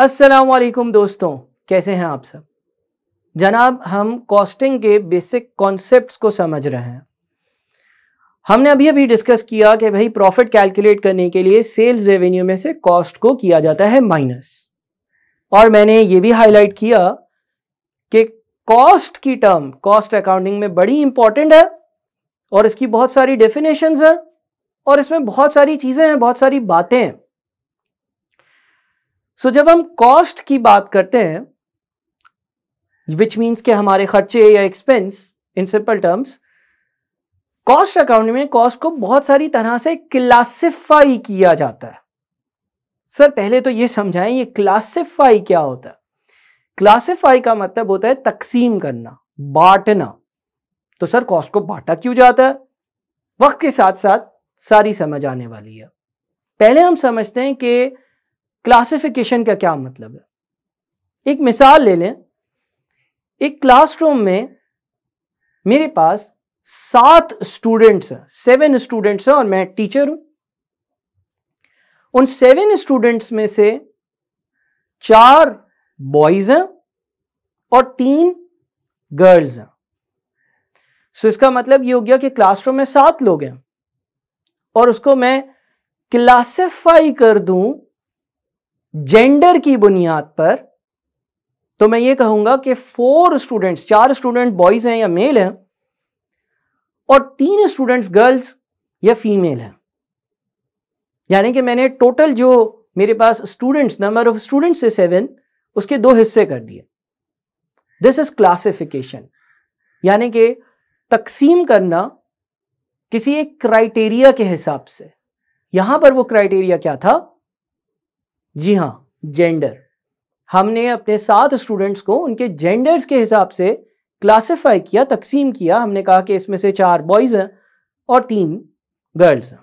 असलकुम दोस्तों कैसे हैं आप सब जनाब हम कॉस्टिंग के बेसिक कॉन्सेप्ट्स को समझ रहे हैं हमने अभी अभी डिस्कस किया कि भाई प्रॉफिट कैलकुलेट करने के लिए सेल्स रेवेन्यू में से कॉस्ट को किया जाता है माइनस और मैंने ये भी हाईलाइट किया कि कॉस्ट की टर्म कॉस्ट अकाउंटिंग में बड़ी इंपॉर्टेंट है और इसकी बहुत सारी डेफिनेशन है और इसमें बहुत सारी चीज़ें हैं बहुत सारी बातें हैं सो so, जब हम कॉस्ट की बात करते हैं विच मीन्स के हमारे खर्चे या expense in simple terms cost account में कॉस्ट को बहुत सारी तरह से क्लासिफाई किया जाता है सर पहले तो ये समझाएं ये क्लासिफाई क्या होता है क्लासिफाई का मतलब होता है तकसीम करना बांटना तो सर कॉस्ट को बांटा क्यों जाता है वक्त के साथ साथ सारी समझ आने वाली है पहले हम समझते हैं कि क्लासिफिकेशन का क्या मतलब है एक मिसाल ले लें एक क्लासरूम में मेरे पास सात स्टूडेंट्स हैं सेवन स्टूडेंट्स हैं और मैं टीचर हूं उन सेवन स्टूडेंट्स में से चार बॉयज हैं और तीन गर्ल्स हैं सो so इसका मतलब ये हो गया कि क्लासरूम में सात लोग हैं और उसको मैं क्लासिफाई कर दूं जेंडर की बुनियाद पर तो मैं ये कहूंगा कि फोर स्टूडेंट्स चार स्टूडेंट बॉयज हैं या मेल हैं और तीन स्टूडेंट्स गर्ल्स या फीमेल हैं यानी कि मैंने टोटल जो मेरे पास स्टूडेंट्स नंबर ऑफ स्टूडेंट्स है सेवन उसके दो हिस्से कर दिए दिस इज क्लासिफिकेशन यानी कि तकसीम करना किसी एक क्राइटेरिया के हिसाब से यहां पर वो क्राइटेरिया क्या था जी हाँ जेंडर हमने अपने सात स्टूडेंट्स को उनके जेंडर्स के हिसाब से क्लासिफाई किया तकसीम किया हमने कहा कि इसमें से चार बॉयज़ हैं और तीन गर्ल्स हैं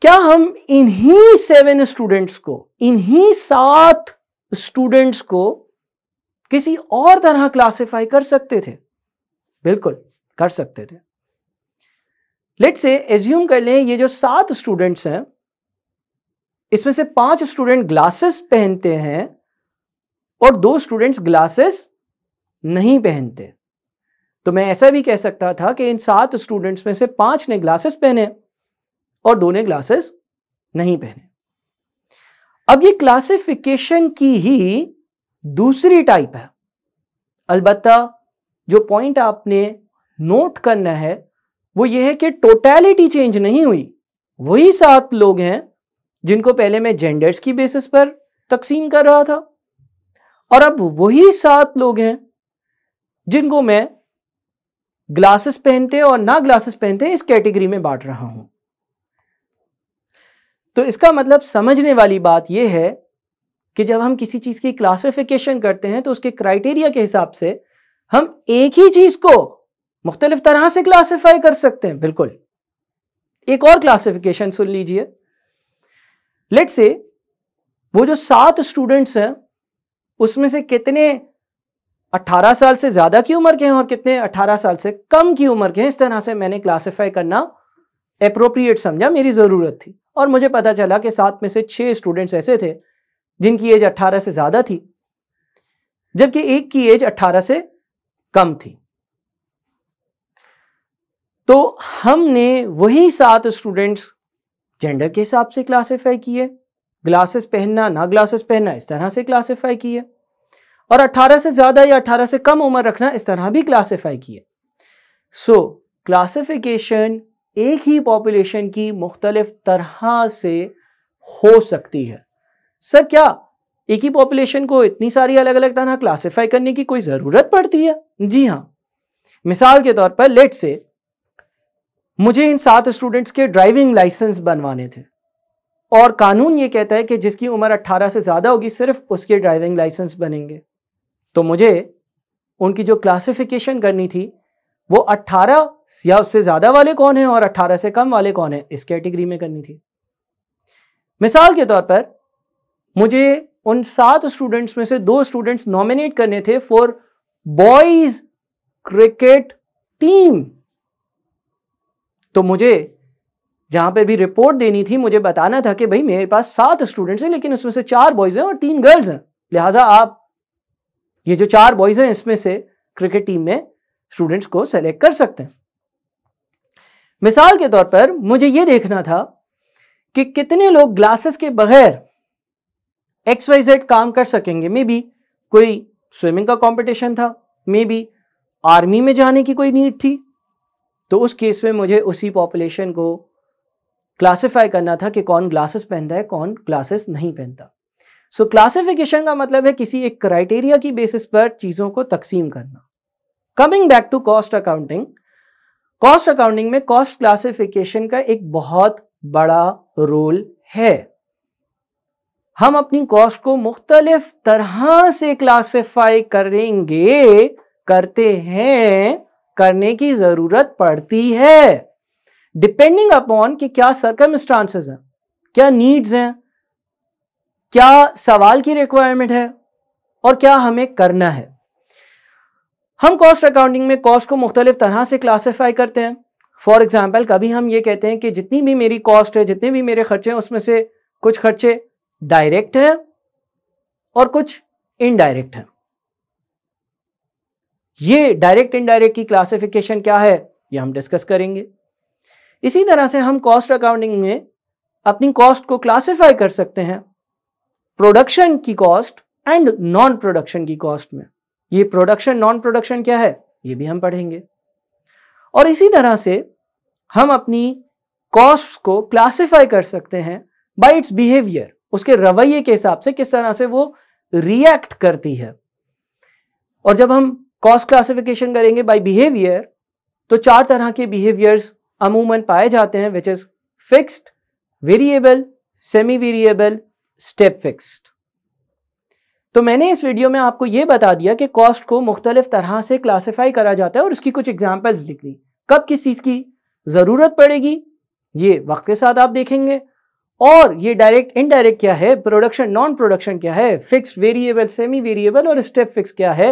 क्या हम इन्हीं सेवन स्टूडेंट्स को इन्हीं सात स्टूडेंट्स को किसी और तरह क्लासिफाई कर सकते थे बिल्कुल कर सकते थे लेट से एज्यूम कर लें ये जो सात स्टूडेंट्स हैं इसमें से पांच स्टूडेंट ग्लासेस पहनते हैं और दो स्टूडेंट्स ग्लासेस नहीं पहनते तो मैं ऐसा भी कह सकता था कि इन सात स्टूडेंट्स में से पांच ने ग्लासेस पहने और दो ने ग्लासेस नहीं पहने अब ये क्लासिफिकेशन की ही दूसरी टाइप है अलबत्ता जो पॉइंट आपने नोट करना है वो ये है कि टोटैलिटी चेंज नहीं हुई वही सात लोग हैं जिनको पहले मैं जेंडर्स की बेसिस पर तकसीम कर रहा था और अब वही सात लोग हैं जिनको मैं ग्लासेस पहनते और ना ग्लासेस पहनते इस कैटेगरी में बांट रहा हूं तो इसका मतलब समझने वाली बात यह है कि जब हम किसी चीज की क्लासिफिकेशन करते हैं तो उसके क्राइटेरिया के हिसाब से हम एक ही चीज को मुख्तलिफ तरह से क्लासिफाई कर सकते हैं बिल्कुल एक और क्लासिफिकेशन सुन लीजिए लेट से वो जो सात स्टूडेंट्स हैं उसमें से कितने 18 साल से ज्यादा की उम्र के हैं और कितने 18 साल से कम की उम्र के हैं इस तरह से मैंने क्लासिफाई करना अप्रोप्रिएट समझा मेरी ज़रूरत थी और मुझे पता चला कि सात में से छह स्टूडेंट्स ऐसे थे जिनकी एज 18 से ज़्यादा थी जबकि एक की एज 18 से कम थी तो हमने वही सात स्टूडेंट्स जेंडर के हिसाब से क्लासीफाई किए ग्लासेस पहनना ना ग्लासेस पहनना इस तरह से क्लासीफाई किए और 18 से ज़्यादा या 18 से कम उम्र रखना इस तरह भी क्लासीफाई किए सो क्लासिफिकेशन एक ही पॉपुलेशन की मुख्तलिफ तरह से हो सकती है सर क्या एक ही पॉपुलेशन को इतनी सारी अलग अलग तरह क्लासिफाई करने की कोई ज़रूरत पड़ती है जी हाँ मिसाल के तौर पर लेट से मुझे इन सात स्टूडेंट्स के ड्राइविंग लाइसेंस बनवाने थे और कानून ये कहता है कि जिसकी उम्र 18 से ज़्यादा होगी सिर्फ उसके ड्राइविंग लाइसेंस बनेंगे तो मुझे उनकी जो क्लासिफिकेशन करनी थी वो 18 या उससे ज़्यादा वाले कौन हैं और 18 से कम वाले कौन हैं इस कैटेगरी में करनी थी मिसाल के तौर पर मुझे उन सात स्टूडेंट्स में से दो स्टूडेंट्स नॉमिनेट करने थे फॉर बॉयज क्रिकेट टीम तो मुझे जहाँ पे भी रिपोर्ट देनी थी मुझे बताना था कि भाई मेरे पास सात स्टूडेंट्स हैं लेकिन उसमें से चार बॉयज़ हैं और तीन गर्ल्स हैं लिहाजा आप ये जो चार बॉयज़ हैं इसमें से क्रिकेट टीम में स्टूडेंट्स को सेलेक्ट कर सकते हैं मिसाल के तौर पर मुझे ये देखना था कि कितने लोग ग्लासेस के बगैर एक्स वाई जेड काम कर सकेंगे मे बी कोई स्विमिंग का कंपटीशन था मे बी आर्मी में जाने की कोई नीड थी तो उस केस में मुझे उसी पॉपुलेशन को क्लासिफाई करना था कि कौन ग्लासेस पहनता है कौन ग्लासेस नहीं पहनता सो so, क्लासिफिकेशन का मतलब है किसी एक क्राइटेरिया की बेसिस पर चीज़ों को तकसीम करना coming back to cost accounting cost accounting में कॉस्ट क्लासिफिकेशन का एक बहुत बड़ा रोल है हम अपनी कॉस्ट को मुख्तलिफ तरह से क्लासिफाई करेंगे करते हैं करने की जरूरत पड़ती है डिपेंडिंग अपॉन कि क्या सरकम हैं क्या नीड्स हैं क्या सवाल की रिक्वायरमेंट है और क्या हमें करना है हम कॉस्ट अकाउंटिंग में कॉस्ट को मुख्तलिफ तरह से क्लासीफाई करते हैं फॉर एग्जाम्पल कभी हम ये कहते हैं कि जितनी भी मेरी कॉस्ट है जितने भी मेरे खर्चे हैं उसमें से कुछ खर्चे डायरेक्ट हैं और कुछ इनडायरेक्ट हैं ये डायरेक्ट इनडायरेक्ट की क्लासिफिकेशन क्या है ये हम डिस्कस करेंगे इसी तरह से हम कॉस्ट अकाउंटिंग में अपनी कॉस्ट को क्लासिफाई कर सकते हैं प्रोडक्शन की कॉस्ट एंड नॉन प्रोडक्शन की कॉस्ट में ये प्रोडक्शन नॉन प्रोडक्शन क्या है ये भी हम पढ़ेंगे और इसी तरह से हम अपनी कॉस्ट को क्लासिफाई कर सकते हैं बाय इट्स बिहेवियर उसके रवैये के हिसाब से किस तरह से वो रिएक्ट करती है और जब हम कॉस्ट क्लासिफिकेशन करेंगे बाय बिहेवियर तो चार तरह के बिहेवियर्स अमूमन पाए जाते हैं which is fixed variable semi variable step fixed तो मैंने इस वीडियो में आपको यह बता दिया कि कॉस्ट को मुख्तलिफ तरह से क्लासिफाई करा जाता है और उसकी कुछ एग्जाम्पल्स लिख ली कब किस चीज़ की ज़रूरत पड़ेगी ये वक्त के साथ आप देखेंगे और ये डायरेक्ट इनडायरेक्ट क्या है प्रोडक्शन नॉन प्रोडक्शन क्या है फिक्स्ड वेरिएबल सेमी वेरिएबल और स्टेप फिक्स क्या है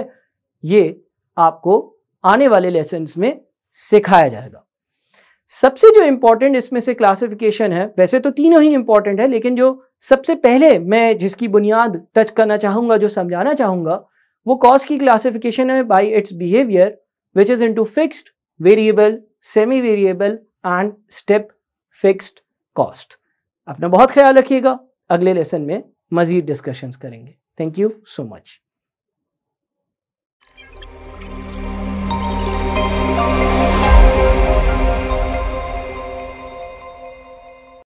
ये आपको आने वाले लेसन में सिखाया जाएगा सबसे जो इंपॉर्टेंट इसमें से क्लासिफिकेशन है वैसे तो तीनों ही इंपॉर्टेंट है लेकिन जो सबसे पहले मैं जिसकी बुनियाद टच करना चाहूंगा जो समझाना चाहूंगा वो कॉस्ट की क्लासिफिकेशन है by its behaviour which is into fixed variable semi variable and step fixed cost अपना बहुत ख्याल रखिएगा अगले लेसन में मज़ीद डिस्कशंस करेंगे थैंक यू सो मच